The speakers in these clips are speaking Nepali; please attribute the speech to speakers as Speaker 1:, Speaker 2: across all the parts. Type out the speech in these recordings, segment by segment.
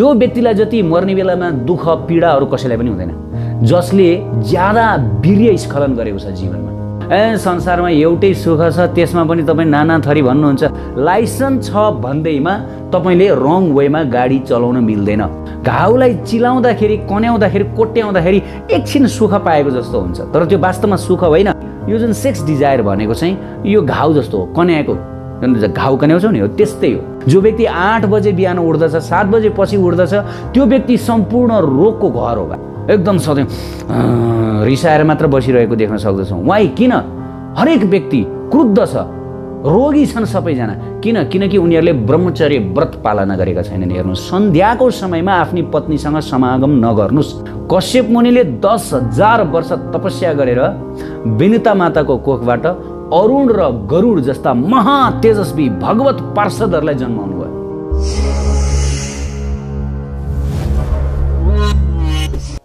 Speaker 1: त्यो व्यक्तिलाई जति मर्ने बेलामा दुःख पीडाहरू कसैलाई पनि हुँदैन जसले ज्यादा वीर्य स्खलन गरेको छ जीवनमा ए संसारमा एउटै सुख छ त्यसमा पनि तपाईँ नाना थरी भन्नुहुन्छ लाइसेन्स छ भन्दैमा तपाईँले रङ वेमा गाडी चलाउन मिल्दैन घाउलाई चिलाउँदाखेरि कन्याउँदाखेरि कोट्याउँदाखेरि एकछिन सुख पाएको जस्तो हुन्छ तर त्यो वास्तवमा सुख होइन यो जुन सेक्स डिजायर भनेको चाहिँ यो घाउ जस्तो हो कन्याएको घाउ कन्याउँछौ नि हो त्यस्तै हो जो व्यक्ति आठ बजे बिहान उठ्दछ सात बजे पछि उठ्दछ त्यो व्यक्ति सम्पूर्ण रोगको घर हो एकदम सधैँ रिसाएर मात्र बसिरहेको देख्न सक्दछौँ वाइ किन हरेक व्यक्ति क्रुद्ध छ रोगी छन् सबैजना किन किनकि उनीहरूले ब्रह्मचर्य व्रत पालना गरेका छैनन् हेर्नु सन्ध्याको समयमा आफ्नी पत्नीसँग समागम नगर्नुहोस् कश्यप मुनिले दस हजार वर्ष तपस्या गरेर विनिता माताको कोखबाट अरुण र गरुड जस्ता महातेजस्वी भगवत पार्षदहरूलाई जन्माउनु भयो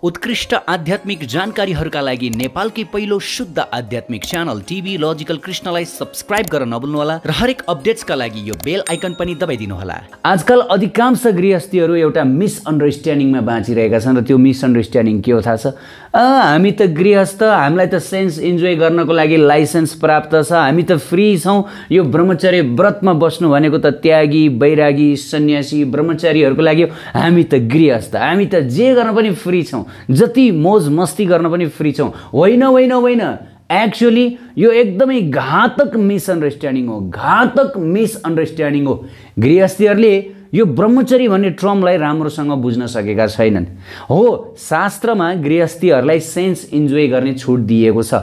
Speaker 1: उत्कृष्ट आध्यात्मिक जानकारीहरूका लागि नेपालकै पहिलो शुद्ध आध्यात्मिक च्यानल टिभी लजिकल कृष्णलाई सब्सक्राइब गर्न नभुल्नुहोला र हरेक अपडेट्सका लागि यो बेल आइकन पनि दबाइदिनुहोला आजकल अधिकांश गृहस्थीहरू एउटा मिसअन्डरस्ट्यान्डिङमा बाँचिरहेका छन् र त्यो मिसअन्डरस्ट्यान्डिङ के हो थाहा छ हामी त गृहस्थ हामीलाई त सेन्स इन्जोय गर्नको लागि लाइसेन्स प्राप्त छ हामी त फ्री छौँ यो ब्रह्मचर्य व्रतमा बस्नु भनेको त त्यागी वैरागी सन्यासी ब्रह्मचारीहरूको लागि हामी त गृहस्थ हामी त जे गर्न पनि फ्री छौँ जति मोज मस्ती गर्न पनि फ्री छौँ होइन होइन होइन एक्चुअली यो एकदमै घातक मिसअन्डरस्ट्यान्डिङ हो घातक मिसअन्डरस्ट्यान्डिङ हो गृहस्थीहरूले यो ब्रह्मचरी भन्ने ट्रमलाई राम्रोसँग बुझ्न सकेका छैनन् हो शास्त्रमा गृहस्थीहरूलाई सेन्स इन्जोय गर्ने छुट दिएको छ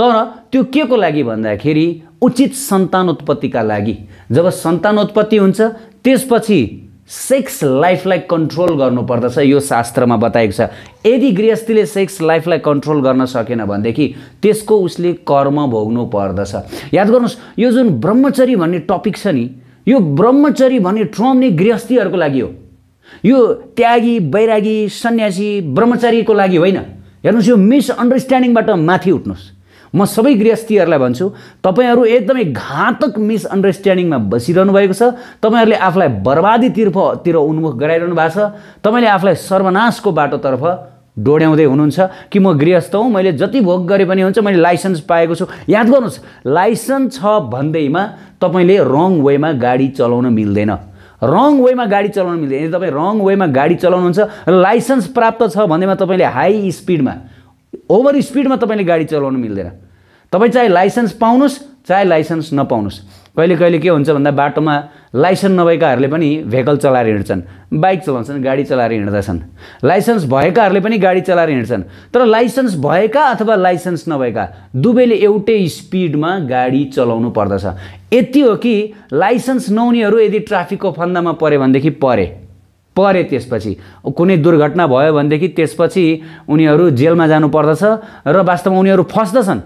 Speaker 1: तर त्यो के को लागि भन्दाखेरि उचित सन्तानोत्पत्तिका लागि जब सन्तानोत्पत्ति हुन्छ त्यसपछि सेक्स लाइफलाई कन्ट्रोल गर्नुपर्दछ यो शास्त्रमा बताएको छ यदि गृहस्थीले सेक्स लाइफलाई कन्ट्रोल गर्न सकेन भनेदेखि त्यसको उसले कर्म भोग्नु पर्दछ याद गर्नुहोस् यो जुन ब्रह्मचरी भन्ने टपिक छ नि यो ब्रह्मचरी भन्ने ट्रम नै गृहस्थीहरूको लागि हो यो त्यागी वैरागी सन्यासी ब्रह्मचारीको लागि होइन हेर्नुहोस् यो मिसअन्डरस्ट्यान्डिङबाट माथि उठ्नुहोस् म सबै गृहस्थीहरूलाई भन्छु तपाईँहरू एकदमै घातक मिसअन्डरस्ट्यान्डिङमा बसिरहनु भएको छ तपाईँहरूले आफूलाई बर्बादीतिर्फतिर उन्मुख गराइरहनु भएको छ तपाईँले आफूलाई सर्वनाशको बाटोतर्फ डोड्याउँदै हुनुहुन्छ कि म गृहस्थ हुँ मैले जति भोग गरे पनि हुन्छ मैले लाइसेन्स पाएको छु याद गर्नुहोस् लाइसेन्स छ भन्दैमा तपाईँले रङ वेमा गाडी चलाउन मिल्दैन रङ वेमा गाडी चलाउन मिल्दैन यदि तपाईँ रङ वेमा गाडी चलाउनुहुन्छ र लाइसेन्स प्राप्त छ भन्दैमा तपाईँले हाई स्पिडमा ओभर स्पिडमा तपाईँले गाडी चलाउनु मिल्दैन तपाईँ चाहे लाइसेन्स पाउनुहोस् चाहे लाइसेन्स नपाउनुहोस् कहिले कहिले के हुन्छ भन्दा बाटोमा लाइसेन्स नभएकाहरूले पनि भेहिकल चलाएर हिँड्छन् बाइक चलाउँछन् गाडी चलाएर हिँड्दछन् लाइसेन्स भएकाहरूले पनि गाडी चलाएर हिँड्छन् तर लाइसेन्स भएका अथवा लाइसेन्स नभएका दुवैले एउटै स्पिडमा गाडी चलाउनु पर्दछ यति हो कि लाइसेन्स नहुनेहरू यदि ट्राफिकको फन्दामा परे भनेदेखि परे परे त्यसपछि कुनै दुर्घटना भयो भनेदेखि त्यसपछि उनीहरू जेलमा जानुपर्दछ र वास्तवमा उनीहरू फस्दछन्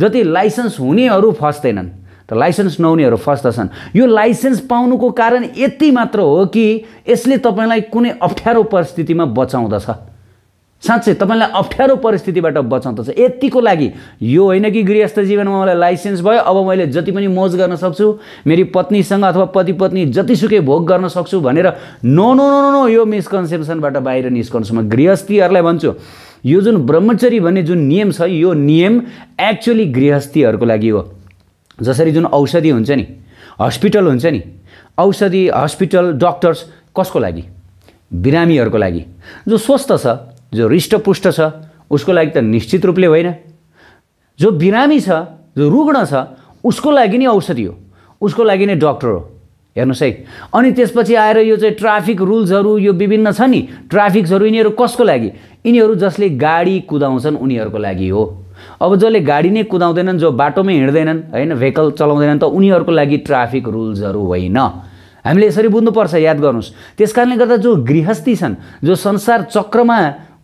Speaker 1: जति लाइसेन्स हुनेहरू फस्दैनन् त लाइसेन्स नहुनेहरू फस्दछन् यो लाइसेन्स पाउनुको कारण यति मात्र हो कि यसले तपाईँलाई कुनै अप्ठ्यारो परिस्थितिमा बचाउँदछ साँच्चै तपाईँलाई अप्ठ्यारो परिस्थितिबाट बचाउँदछ यतिको लागि यो होइन कि गृहस्थ जीवनमा मलाई लाइसेन्स भयो अब मैले जति पनि मोज गर्न सक्छु मेरी पत्नीसँग अथवा पति पत्नी जतिसुकै भोग गर्न सक्छु भनेर नो नो नो नो यो मिसकन्सेप्सनबाट बाहिर निस्कन्छु म गृहस्थीहरूलाई भन्छु यो जुन ब्रह्मचरी भन्ने जुन नियम छ यो नियम एक्चुली गृहस्थीहरूको लागि हो जसरी जुन औषधि हुन्छ नि हस्पिटल हुन्छ नि औषधि हस्पिटल डक्टर्स कसको लागि बिरामीहरूको लागि जो स्वस्थ छ जो हृष्टपुष्ट छ उसको लागि त निश्चित रूपले होइन जो बिरामी छ जो रुग्ण छ उसको लागि नै औषधि हो उसको लागि नै डक्टर हो हेर्नुहोस् है अनि त्यसपछि आएर यो चाहिँ ट्राफिक रुल्सहरू यो विभिन्न छ नि ट्राफिक्सहरू यिनीहरू कसको लागि यिनीहरू जसले गाडी कुदाउँछन् उनीहरूको लागि हो अब जसले गाडी नै कुदाउँदैनन् जो बाटोमै हिँड्दैनन् होइन भेहिकल चलाउँदैनन् त उनीहरूको लागि ट्राफिक रुल्सहरू होइन हामीले यसरी बुझ्नुपर्छ याद गर्नुहोस् त्यस कारणले गर्दा जो गृहस्थी छन् जो संसार चक्रमा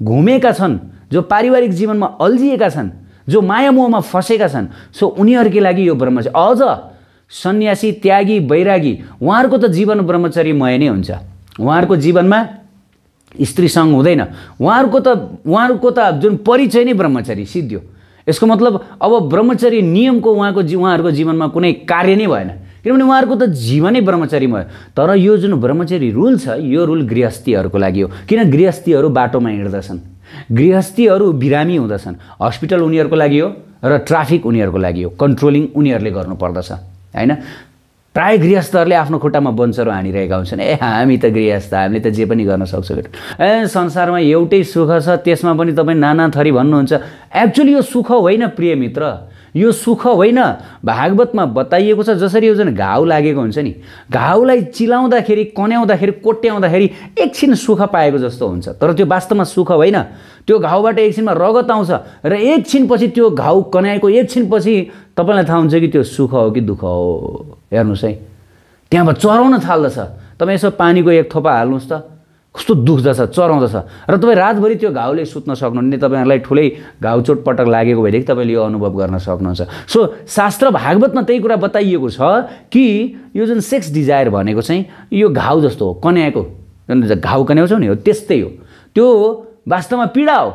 Speaker 1: घुमेका छन् जो पारिवारिक जीवनमा अल्झिएका छन् जो माया मोहमा फँसेका छन् सो उनीहरूकै लागि यो ब्रह्मचर्य अझ सन्यासी त्यागी वैरागी उहाँहरूको त जीवन ब्रह्मचर्यमय नै हुन्छ उहाँहरूको जीवनमा स्त्रीसँग हुँदैन उहाँहरूको त उहाँहरूको त जुन परिचय नै ब्रह्मचारी सिद्धियो यसको मतलब अब ब्रह्मचारी नियमको उहाँको जी उहाँहरूको जीवनमा कुनै कार्य नै भएन किनभने उहाँहरूको त जीवनै ब्रह्मचारी भयो तर यो जुन ब्रह्मचारी रुल छ यो रुल गृहस्थीहरूको लागि हो किन गृहस्थीहरू बाटोमा हिँड्दछन् गृहस्थीहरू बिरामी हुँदछन् हस्पिटल उनीहरूको लागि हो र ट्राफिक उनीहरूको लागि हो कन्ट्रोलिङ उनीहरूले गर्नुपर्दछ होइन प्राय गृहस्थहरूले आफ्नो खुट्टामा बन्सहरू हानिरहेका हुन्छन् ए हामी त गृहस्थ हामीले त जे पनि गर्न सक्छौँ ए संसारमा एउटै सुख छ त्यसमा पनि तपाईँ नाना थरी भन्नुहुन्छ एक्चुली यो सुख होइन प्रिय मित्र यो सुख होइन भागवतमा बताइएको छ जसरी यो जुन घाउ लागेको हुन्छ नि घाउलाई चिलाउँदाखेरि कन्याउँदाखेरि कोट्याउँदाखेरि एकछिन सुख पाएको जस्तो हुन्छ तर त्यो वास्तवमा सुख होइन त्यो घाउबाट एकछिनमा रगत आउँछ र एकछिनपछि त्यो घाउ कन्याएको एकछिनपछि तपाईँलाई थाहा हुन्छ कि त्यो सुख हो कि दुःख हो हेर्नुहोस् है त्यहाँबाट चराउन थाल्दछ तपाईँ यसो पानीको एक थोपा हाल्नुहोस् त कस्तो दुख्दछ चराउँदछ र तपाईँ रातभरि त्यो घाउले सुत्न सक्नुहुन्न तपाईँहरूलाई ठुलै घाउ चोटपटक लागेको भएदेखि तपाईँले यो अनुभव गर्न सक्नुहुन्छ सो शास्त्र भागवतमा त्यही कुरा बताइएको छ कि यो जुन सेक्स डिजायर भनेको चाहिँ यो घाउ जस्तो हो कन्याको जुन घाउ कन्याउँछौ नि हो त्यस्तै हो त्यो वास्तवमा पीडा हो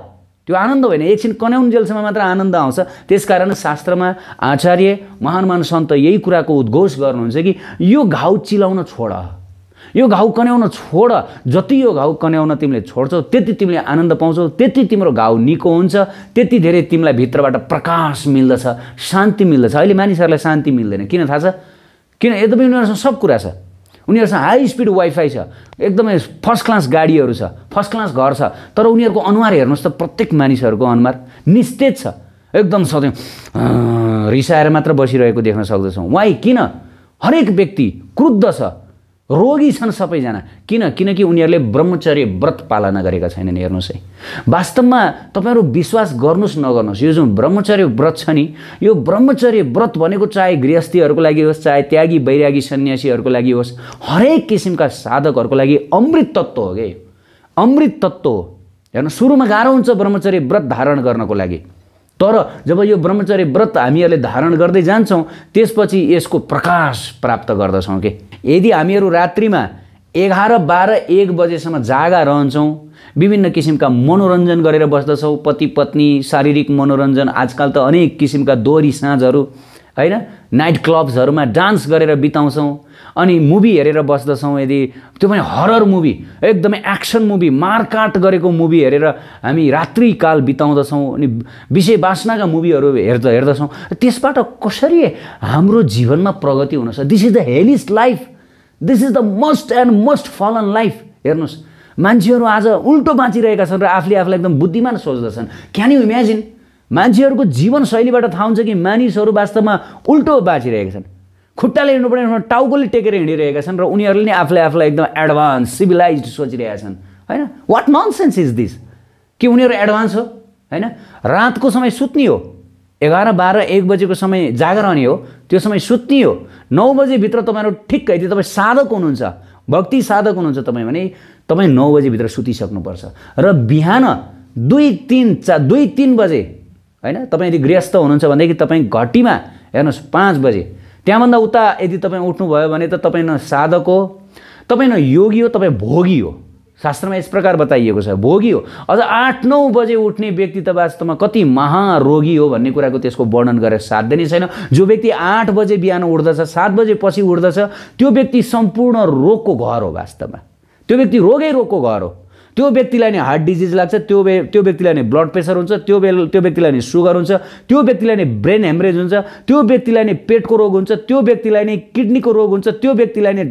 Speaker 1: त्यो आनन्द होइन एकछिन कन्याउन्जेलसम्म मात्र आनन्द आउँछ त्यसकारण शास्त्रमा आचार्य महान महान सन्त यही कुराको उद्घोष गर्नुहुन्छ कि यो घाउ चिलाउन छोड यो घाउ कन्याउन छोड जति यो घाउ कन्याउन तिमीले छोड्छौ त्यति तिमीले आनन्द पाउँछौ त्यति तिम्रो घाउ निको हुन्छ त्यति धेरै तिमीलाई भित्रबाट प्रकाश मिल्दछ शान्ति मिल्दछ अहिले मानिसहरूलाई शान्ति मिल्दैन किन थाहा छ किन यद्यपि उनीहरूसँग सब कुरा छ उनीहरूसँग हाई स्पिड वाइफाई छ एकदमै फर्स्ट क्लास गाडीहरू छ फर्स्ट क्लास घर छ तर उनीहरूको अनुहार हेर्नुहोस् त प्रत्येक मानिसहरूको अनुहार निस्तेज छ एकदम सधैँ रिसाएर मात्र बसिरहेको देख्न सक्दछौँ वाइ किन हरेक व्यक्ति क्रुद्ध छ रोगी छन् सबैजना किन किनकि उनीहरूले ब्रह्मचर्य व्रत पालना गरेका छैनन् हेर्नुहोस् है वास्तवमा तपाईँहरू विश्वास गर्नुहोस् नगर्नुहोस् यो जुन ब्रह्मचर्य व्रत छ नि यो ब्रह्मचर्य व्रत भनेको चाहे गृहस्थीहरूको लागि होस् चाहे त्यागी वैरागी सन्यासीहरूको लागि होस् हरेक किसिमका साधकहरूको लागि अमृत तत्त्व हो कि अमृत तत्त्व हो हेर्नु सुरुमा गाह्रो हुन्छ ब्रह्मचर्य व्रत धारण गर्नको लागि तर जब यो ब्रह्मचर्य व्रत हामीहरूले धारण गर्दै जान्छौँ त्यसपछि यसको प्रकाश प्राप्त गर्दछौँ कि यदि हामीहरू रात्रिमा एघार बाह्र एक बजेसम्म जागा रहन्छौँ विभिन्न किसिमका मनोरञ्जन गरेर बस्दछौँ पति पत्नी शारीरिक मनोरञ्जन आजकल त अनेक किसिमका दोहोरी साँझहरू होइन नाइट क्लब्सहरूमा डान्स गरेर बिताउँछौँ अनि मुभी हेरेर बस्दछौँ यदि त्यो पनि हरर मुभी एकदमै एक्सन मुभी मारकाट गरेको मुभी हेरेर हामी रात्रिकाल बिताउँदछौँ अनि विषय बासनाका मुभीहरू हेर्दा हेर्दछौँ त्यसबाट कसरी हाम्रो जीवनमा प्रगति हुनसक्छ this is the healthiest life this is the most and most fallen life हेर्नुहोस् मान्छेहरू आज उल्टो बाँचिरहेका छन् र आफूले आफूलाई एकदम बुद्धिमान सोच्दछन् क्यान यु इमेजिन मान्छेहरूको जीवनशैलीबाट थाहा हुन्छ कि मानिसहरू वास्तवमा उल्टो बाँचिरहेका छन् खुट्टाले हिँड्नुपर्ने ठाउँमा टाउकोले टेकेर हिँडिरहेका छन् र उनीहरूले नै आफूले आफूलाई एकदम एडभान्स सिभिलाइज सोचिरहेका छन् होइन what nonsense is this कि उनीहरू एडभान्स हो होइन रातको समय सुत्ने हो एघार बाह्र एक बजेको समय जागरण हो त्यो समय सुत्ने हो नौ बजीभित्र तपाईँहरू ठिक्कै त्यो तपाईँ साधक हुनुहुन्छ भक्ति साधक हुनुहुन्छ तपाईँ भने तपाईँ नौ बजीभित्र सुतिसक्नुपर्छ र बिहान दुई तिन चा दुई तिन बजे होइन तपाईँ यदि गृहस्थ हुनुहुन्छ भनेदेखि तपाईँ घटीमा हेर्नुहोस् पाँच बजे त्यहाँभन्दा उता यदि तपाईँ उठ्नुभयो भने त तपाईँ न साधक हो तपाईँ न योगी हो तपाईँ भोगी हो शास्त्रमा यस प्रकार बताइएको छ भोगी हो अझ आठ नौ बजे उठ्ने व्यक्ति त वास्तवमा कति महारोगी हो भन्ने कुराको त्यसको वर्णन गरेर साध्य नै छैन जो व्यक्ति आठ बजे बिहान उठ्दछ सात बजे पछि उठ्दछ त्यो व्यक्ति सम्पूर्ण रोगको घर हो वास्तवमा त्यो व्यक्ति रोगै रोगको घर हो त्यो व्यक्तिलाई नै हार्ट डिजिज लाग्छ त्यो त्यो व्यक्तिलाई नै ब्लड प्रेसर हुन्छ त्यो त्यो व्यक्तिलाई नै सुगर हुन्छ त्यो व्यक्तिलाई नै ब्रेन हेमरेज हुन्छ त्यो व्यक्तिलाई नै पेटको रोग हुन्छ त्यो व्यक्तिलाई नै किडनीको रोग हुन्छ त्यो व्यक्तिलाई नै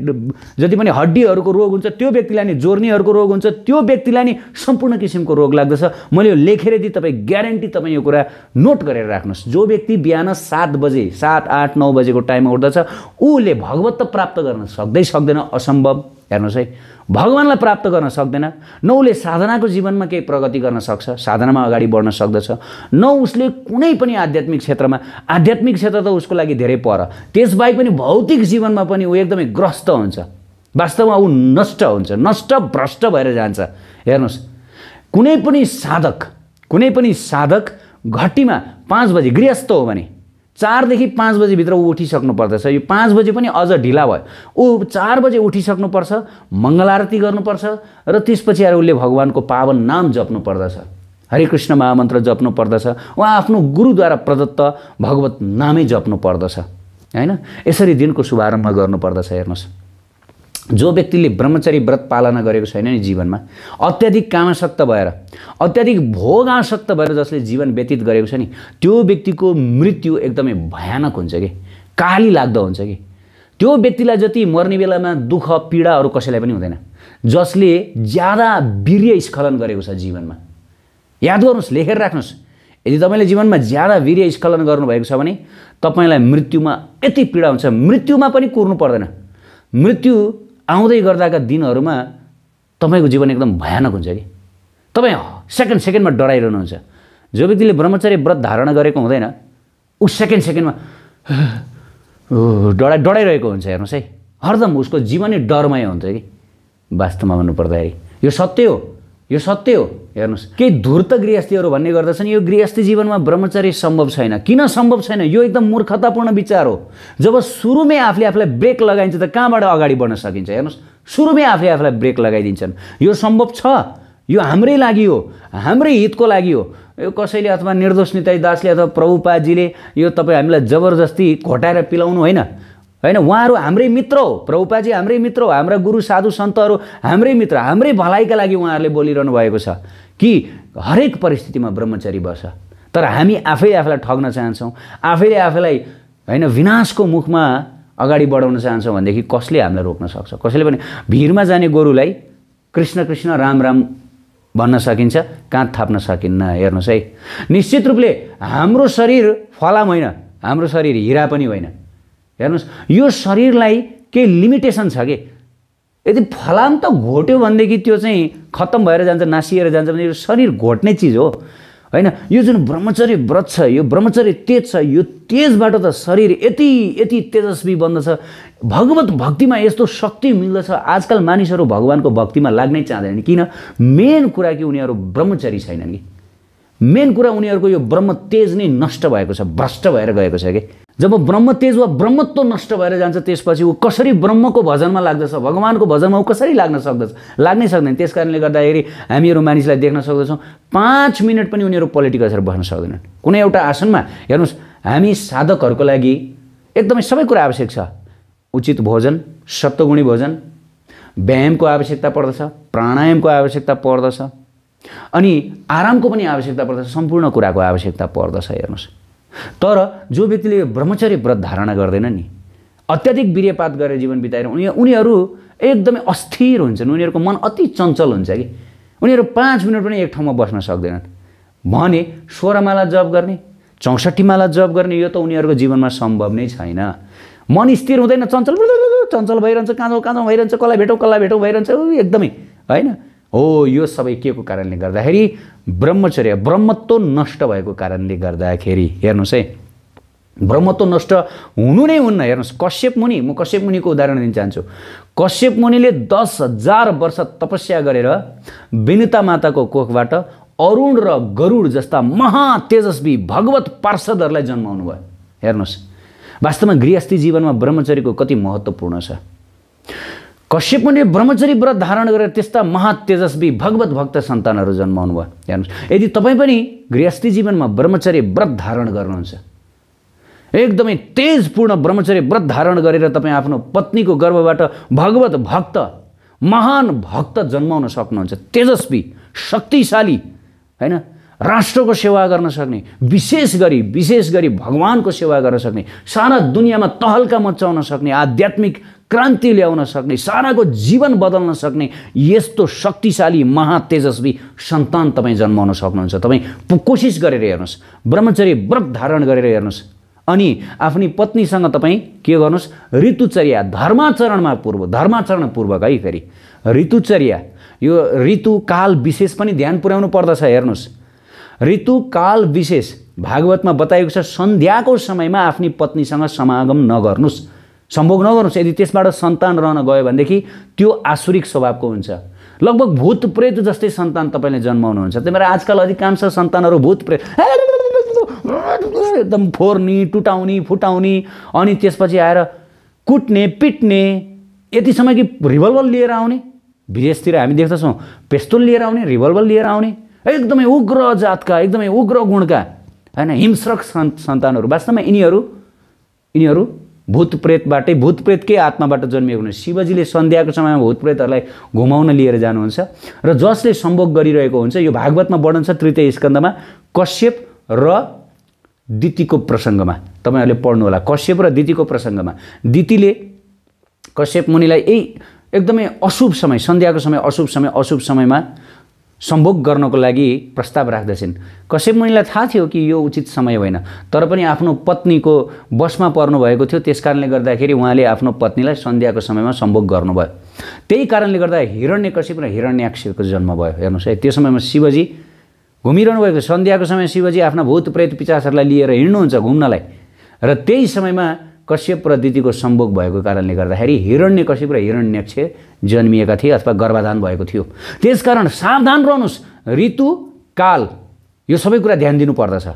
Speaker 1: जति पनि हड्डीहरूको रोग हुन्छ त्यो व्यक्तिलाई नै जोर्नीहरूको रोग हुन्छ त्यो व्यक्तिलाई नै सम्पूर्ण किसिमको रोग लाग्दछ मैले यो लेखेर दिएँ तपाईँ ग्यारेन्टी तपाईँ यो कुरा नोट गरेर राख्नुहोस् जो व्यक्ति बिहान सात बजे सात आठ नौ बजेको टाइममा उठ्दछ उसले भगवत प्राप्त गर्न सक्दै सक्दैन असम्भव हेर्नुहोस् है भगवान्लाई प्राप्त गर्न सक्दैन न उसले साधनाको जीवनमा केही प्रगति गर्न सक्छ साधनामा अगाडि बढ्न सक्दछ न उसले कुनै पनि आध्यात्मिक क्षेत्रमा आध्यात्मिक क्षेत्र त उसको लागि धेरै पर त्यसबाहेक पनि भौतिक जीवनमा पनि ऊ एकदमै ग्रस्त हुन्छ वास्तवमा ऊ नष्ट हुन्छ नष्ट भ्रष्ट भएर जान्छ हेर्नुहोस् कुनै पनि साधक कुनै पनि साधक घटीमा पाँच बजी गृहस्थ हो भने चारदेखि पाँच बजीभित्र ऊ उठिसक्नु पर्दछ यो पाँच बजे पनि अझ ढिला भयो ऊ चार बजे उठिसक्नुपर्छ मङ्गलारती गर्नुपर्छ र त्यसपछि आएर उसले भगवान्को पावन नाम जप्नु पर्दछ हरे कृष्ण महामन्त्र जप्नु पर्दछ उहाँ आफ्नो गुरुद्वारा प्रदत्त भगवत नामै जप्नु पर्दछ होइन यसरी दिनको शुभारम्भ गर्नुपर्दछ हेर्नुहोस् जो व्यक्तिले ब्रह्मचारी व्रत पालना गरेको छैन नि जीवनमा अत्याधिक कामासक्त भएर अत्याधिक भोग भएर जसले जीवन व्यतीत गरेको छ नि त्यो व्यक्तिको मृत्यु एकदमै भयानक हुन्छ कि काली लाग्दो हुन्छ कि त्यो व्यक्तिलाई जति मर्ने बेलामा दुःख पीडाहरू कसैलाई पनि हुँदैन जसले ज्यादा वीर्य स्खलन गरेको छ जीवनमा याद गर्नुहोस् लेखेर राख्नुहोस् यदि तपाईँले जीवनमा ज्यादा वीर्य स्खलन गर्नुभएको छ भने तपाईँलाई मृत्युमा यति पीडा हुन्छ मृत्युमा पनि कुर्नु पर्दैन मृत्यु आउँदै गर्दाका दिनहरूमा तपाईँको जीवन एकदम भयानक हुन्छ कि तपाईँ सेकेन्ड सेकेन्डमा डराइरहनुहुन्छ जो व्यक्तिले ब्रह्मचर्य व्रत धारण गरेको हुँदैन ऊ सेकेन्ड सेकेन्डमा डरा डराइरहेको हुन्छ हेर्नुहोस् है हरदम उसको जीवनै डरमय हुन्छ कि वास्तवमा भन्नुपर्दाखेरि यो सत्य हो यो सत्य हो हेर्नुहोस् केही धुर्त गृहस्थीहरू भन्ने गर्दछन् यो गृहस्थी जीवनमा ब्रह्मचर्य सम्भव छैन किन सम्भव छैन यो एकदम मूर्खतापूर्ण विचार हो जब सुरुमै आफूले आफूलाई ब्रेक लगाइन्छ त कहाँबाट अगाडि बढ्न सकिन्छ हेर्नुहोस् सुरुमै आफूले आफूलाई ब्रेक लगाइदिन्छन् यो सम्भव छ यो हाम्रै लागि हो हाम्रै हितको लागि हो यो कसैले अथवा निर्दोष निताई दासले अथवा प्रभुपाजीले यो तपाईँ हामीलाई जबरजस्ती घोटाएर पिलाउनु होइन होइन उहाँहरू हाम्रै मित्र हो प्रभुपाजी हाम्रै मित्र हो हाम्रा गुरु साधु सन्तहरू हाम्रै मित्र हाम्रै भलाइका लागि उहाँहरूले बोलिरहनु भएको छ कि हरेक परिस्थितिमा ब्रह्मचारी बस तर हामी आफै आफैलाई ठग्न चाहन्छौँ आफैले आफैलाई होइन विनाशको मुखमा अगाडि बढाउन चाहन्छौँ भनेदेखि कसले हामीलाई रोक्न सक्छ कसैले पनि भिरमा जाने गोरुलाई कृष्ण कृष्ण राम राम भन्न सकिन्छ काँध थाप्न सकिन्न हेर्नुहोस् है निश्चित रूपले हाम्रो शरीर फलाम होइन हाम्रो शरीर हिरा पनि होइन हेर्नुहोस् यो शरीरलाई केही लिमिटेसन छ कि यदि फलाम त घोट्यो भनेदेखि त्यो चाहिँ खत्तम भएर जान्छ नासिएर जान्छ भने यो शरीर घोट्ने चिज हो होइन यो जुन ब्रह्मचर्य व्रत छ यो ब्रह्मचर्य तेज छ यो तेजबाट त शरीर यति यति तेजस्वी बन्दछ भगवत भक्तिमा यस्तो शक्ति मिल्दछ आजकल मानिसहरू भगवान्को भक्तिमा लाग्नै चाहँदैन किन मेन कुरा कि उनीहरू ब्रह्मचरी छैनन् कि मेन कुरा उनीहरूको यो ब्रह्मतेज नै नष्ट भएको छ भ्रष्ट भएर गएको छ कि जब ब्रह्मतेज वा ब्रह्मत्व नष्ट भएर जान्छ त्यसपछि ऊ कसरी ब्रह्मको भजनमा लाग्दछ भगवान्को भजनमा ऊ कसरी लाग्न सक्दछ लाग्नै सक्दैन त्यस कारणले गर्दाखेरि हामीहरू मानिसलाई देख्न सक्दछौँ पाँच मिनट पनि उनीहरू पोलिटिकल्सहरू बस्न सक्दैनन् कुनै एउटा आसनमा हेर्नुहोस् हामी साधकहरूको लागि एकदमै सबै कुरा आवश्यक छ उचित भोजन सत्वगुणी भोजन व्यायामको आवश्यकता पर्दछ प्राणायामको आवश्यकता पर्दछ अनि आरामको पनि आवश्यकता पर्दछ सम्पूर्ण कुराको आवश्यकता पर्दछ हेर्नुहोस् तर जो व्यक्तिले ब्रह्मचर्य व्रत धारणा गर्दैन नि अत्याधिक वीर्यपात गरेर जीवन बिताएर उनी उनीहरू एकदमै अस्थिर हुन्छन् उनीहरूको मन अति चञ्चल हुन्छ कि उनीहरू पाँच मिनट पनि एक ठाउँमा बस्न सक्दैनन् भने माला जप गर्ने चौसठी माला जप गर्ने यो त उनीहरूको जीवनमा सम्भव नै छैन मन स्थिर हुँदैन चञ्चल चञ्चल भइरहन्छ काँधो काँधो भइरहन्छ कसलाई भेटौँ कसलाई भेटौँ भइरहन्छ एकदमै होइन हो यो सबै के को कारणले गर्दाखेरि ब्रह्मचर्य ब्रह्मत्व नष्ट भएको कारणले गर्दाखेरि हेर्नुहोस् है ब्रह्मत्व नष्ट हुनु नै हुन्न हेर्नुहोस् कश्यप मुनि म कश्यप मुनिको उदाहरण दिन चाहन्छु कश्यप मुनिले दस हजार वर्ष तपस्या गरेर विनिता माताको कोखबाट अरुण र गरुड जस्ता महा तेजस्वी भगवत पार्षदहरूलाई जन्माउनु भयो हेर्नुहोस् वास्तवमा गृहस्थी जीवनमा ब्रह्मचर्यको कति महत्त्वपूर्ण छ कश्यप ब्रह्मचरी व्रत धारण गरेर त्यस्ता महातेजस्वी भगवत भक्त सन्तानहरू जन्माउनु भयो हेर्नुहोस् यदि तपाईँ पनि गृहस्थी जीवनमा ब्रह्मचर्य व्रत धारण गर्नुहुन्छ एकदमै तेजपूर्ण ब्रह्मचर्य व्रत धारण गरेर तपाईँ आफ्नो पत्नीको गर्भबाट भगवत भक्त महान भक्त जन्माउन सक्नुहुन्छ तेजस्वी शक्तिशाली होइन राष्ट्रको सेवा गर्न सक्ने विशेष गरी विशेष गरी भगवान्को सेवा गर्न सक्ने सारा दुनियाँमा तहल्का मचाउन सक्ने आध्यात्मिक क्रान्ति ल्याउन सक्ने साराको जीवन बदल्न सक्ने यस्तो शक्तिशाली महातेजस्वी सन्तान तपाईँ जन्माउन सक्नुहुन्छ तपाईँ कोसिस गरेर हेर्नुहोस् ब्रह्मचर्य व्रत धारण गरेर हेर्नुहोस् अनि आफ्नो पत्नीसँग तपाईँ के गर्नुहोस् ऋतुचर्या धर्माचरणमा पूर्व धर्माचरण पूर्वक है फेरि ऋतुचर्या यो ऋतु काल विशेष पनि ध्यान पुर्याउनु पर्दछ हेर्नुहोस् ऋतु काल विशेष भागवतमा बताएको छ सन्ध्याको समयमा आफ्नो पत्नीसँग समागम नगर्नुहोस् सम्भोग नगर्नुहोस् यदि त्यसबाट सन्तान रहन गयो भनेदेखि त्यो आसुरिक स्वभावको हुन्छ लगभग भूत प्रेत जस्तै सन्तान तपाईँले जन्माउनुहुन्छ त्यही भएर आजकल अधिकांश सन्तानहरू भूत प्रेत एकदम फोर्ने टुटाउने फुटाउने अनि त्यसपछि आएर कुट्ने पिट्ने यति समय कि रिभल्भर लिएर आउने विदेशतिर हामी देख्दछौँ पेस्तोल लिएर आउने रिभल्भर लिएर आउने एकदमै उग्र जातका एकदमै उग्र गुणका होइन हिंस्रक सन् सन्तानहरू वास्तवमा यिनीहरू यिनीहरू भूतप्रेतबाटै भूतप्रेतकै आत्माबाट जन्मिएको हुनुहुन्छ शिवजीले सन्ध्याको समयमा भूतप्रेतहरूलाई घुमाउन लिएर जानुहुन्छ र जसले सम्भोग गरिरहेको हुन्छ यो भागवतमा वर्णन छ तृतीय स्कन्दमा कश्यप र दितीको प्रसङ्गमा तपाईँहरूले होला कश्यप र दितिको प्रसङ्गमा दितिले कश्यप मुनिलाई यही एकदमै अशुभ समय सन्ध्याको समय अशुभ समय अशुभ समयमा सम्भोग गर्नको लागि प्रस्ताव राख्दछन् कसै मुनिलाई थाहा थियो कि यो उचित समय होइन तर पनि आफ्नो पत्नीको बसमा पर्नुभएको थियो त्यस कारणले गर्दाखेरि उहाँले आफ्नो पत्नीलाई सन्ध्याको समयमा सम्भोग गर्नुभयो त्यही कारणले गर्दा हिरण्य कश्यप र हिरण्याक्षको जन्म भयो हेर्नुहोस् है त्यो समयमा शिवजी घुमिरहनु भएको सन्ध्याको समय शिवजी आफ्ना भूत प्रेत पिचासहरूलाई लिएर हिँड्नुहुन्छ घुम्नलाई र त्यही समयमा कश्यप र दिदीको सम्भोग भएको कारणले गर्दाखेरि हिरण्य कश्यप र हिरण्यक्ष जन्मिएका थिए अथवा गर्भाधान भएको थियो त्यसकारण सावधान रहनुहोस् ऋतु काल यो सबै कुरा ध्यान दिनुपर्दछ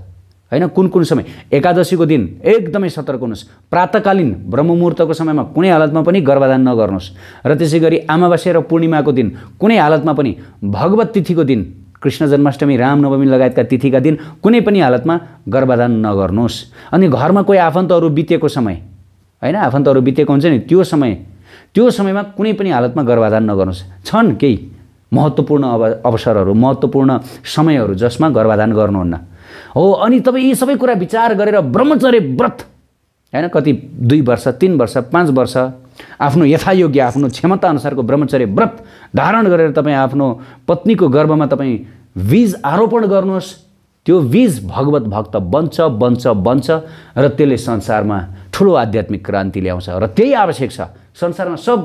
Speaker 1: होइन कुन कुन समय एकादशीको दिन एकदमै सतर्क हुनुहोस् प्रातकालीन ब्रह्ममुहुर्तको समयमा कुनै हालतमा पनि गर्भाधान नगर्नुहोस् र त्यसै गरी आमावास्या र पूर्णिमाको दिन कुनै हालतमा पनि भगवत तिथिको दिन कृष्ण जन्माष्टमी रामनवमी लगायतका तिथिका दिन कुनै पनि हालतमा गर्भाधान नगर्नुहोस् अनि घरमा कोही आफन्तहरू बितेको समय होइन आफन्तहरू बितेको हुन्छ नि त्यो समय त्यो समयमा कुनै पनि हालतमा गर्भाधान नगर्नुहोस् छन् केही महत्त्वपूर्ण अव अवसरहरू महत्त्वपूर्ण समयहरू जसमा गर्भाधान गर्नुहुन्न हो अनि तपाईँ यी सबै कुरा विचार गरेर ब्रह्मचर्य व्रत होइन कति दुई वर्ष तिन वर्ष पाँच वर्ष आफ्नो यथायोग्य आफ्नो क्षमताअनुसारको ब्रह्मचर्य व्रत धारण गरेर तपाईँ आफ्नो पत्नीको गर्भमा तपाईँ बीज आरोपण गर्नुहोस् त्यो बीज भगवत भक्त बन्छ बन्छ बन्छ र त्यसले संसारमा ठुलो आध्यात्मिक क्रान्ति ल्याउँछ र त्यही आवश्यक छ संसारमा सब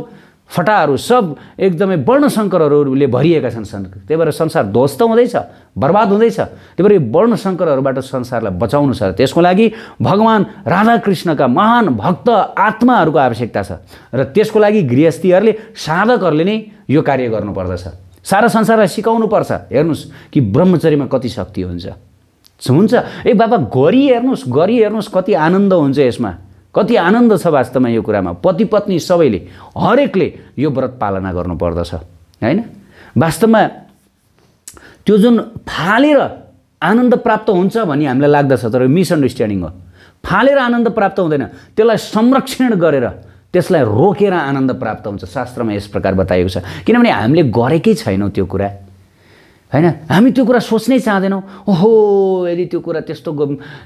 Speaker 1: फटाहरू सब एकदमै वर्णशङ्करहरूले भरिएका छन् संसार त्यही भएर संसार ध्वस्त हुँदैछ बर्बाद हुँदैछ त्यही भएर यो वर्णशङ्करहरूबाट संसारलाई बचाउनु छ त्यसको लागि भगवान् राधाकृष्णका महान भक्त आत्माहरूको आवश्यकता छ र त्यसको लागि गृहस्थीहरूले साधकहरूले नै यो कार्य गर्नुपर्दछ सारा संसारलाई सिकाउनु पर्छ हेर्नुहोस् कि ब्रह्मचर्यमा कति शक्ति हुन्छ हुन्छ ए बाबा गरी हेर्नुहोस् गरी हेर्नुहोस् कति आनन्द हुन्छ यसमा कति आनन्द छ वास्तवमा यो कुरामा पति पत्नी सबैले हरेकले यो व्रत पालना गर्नुपर्दछ होइन वास्तवमा त्यो जुन फालेर आनन्द प्राप्त हुन्छ भन्ने हामीलाई लाग्दछ तर मिसअन्डरस्ट्यान्डिङ हो फालेर आनन्द प्राप्त हुँदैन त्यसलाई संरक्षण गरेर त्यसलाई रोकेर आनन्द प्राप्त हुन्छ शास्त्रमा यस प्रकार बताएको छ किनभने हामीले गरेकै छैनौँ त्यो कुरा होइन हामी त्यो कुरा सोच्नै चाहँदैनौँ ओहो यदि त्यो कुरा त्यस्तो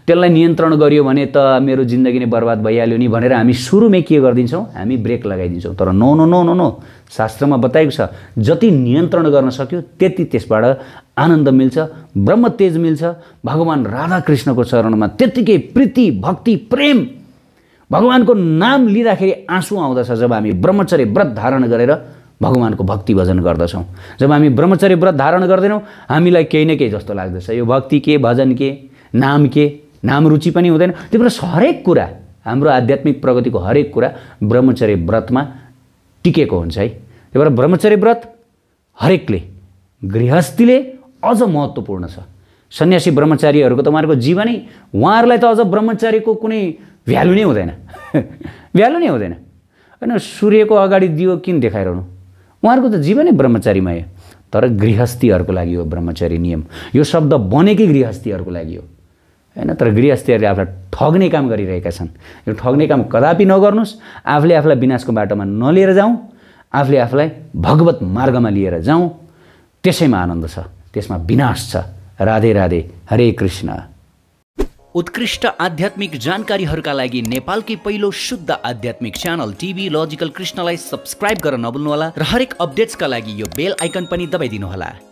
Speaker 1: त्यसलाई नियन्त्रण गरियो भने त मेरो जिन्दगी नै बर्बाद भइहाल्यो नि भनेर हामी सुरुमै के गरिदिन्छौँ हामी ब्रेक लगाइदिन्छौँ तर no no no no no शास्त्रमा बताएको छ जति नियन्त्रण गर्न सक्यो त्यति त्यसबाट आनन्द मिल्छ ब्रह्म तेज मिल्छ भगवान् राधाकृष्णको चरणमा त्यत्तिकै प्रीति भक्ति प्रेम भगवान्को नाम लिँदाखेरि आँसु आउँदछ जब हामी ब्रह्मचर्य व्रत धारण गरेर भगवान्को भक्ति भजन गर्दछौँ जब हामी ब्रह्मचर्य व्रत धारण गर्दैनौँ हामीलाई केही न केही जस्तो लाग्दछ यो भक्ति के भजन के नाम के नाम रुचि पनि हुँदैन त्यही भएर हरेक कुरा हाम्रो आध्यात्मिक प्रगतिको हरेक कुरा ब्रह्मचर्य व्रतमा टिकेको हुन्छ है त्यही भएर ब्रह्मचर्य व्रत हरेकले गृहस्थीले अझ महत्त्वपूर्ण छ सन्यासी ब्रह्मचारीहरूको त उहाँहरूको जीवनै उहाँहरूलाई त अझ ब्रह्मचारीको कुनै भ्यालु नै हुँदैन भ्यालु नै हुँदैन होइन सूर्यको अगाडि दियो किन देखाइरहनु उहाँहरूको त जीवनै ब्रह्मचारीमा तर गृहस्थीहरूको लागि हो ब्रह्मचारी नियम यो शब्द बनेकै गृहस्थीहरूको लागि हो होइन तर गृहस्थीहरूले आफूलाई ठग्ने काम गरिरहेका छन् यो ठग्ने काम कदापि नगर्नुहोस् आफूले आफूलाई विनाशको बाटोमा नलिएर जाउँ आफूले आफूलाई भगवत मार्गमा लिएर जाउँ त्यसैमा आनन्द छ त्यसमा विनाश छ राधे राधे हरे कृष्ण उत्कृष्ट आध्यात्मिक जानकारीहरूका लागि नेपालकै पहिलो शुद्ध आध्यात्मिक च्यानल टिभी लजिकल कृष्णलाई सब्सक्राइब गर्न नभुल्नुहोला र हरेक अपडेट्सका लागि यो बेल आइकन पनि दबाइदिनुहोला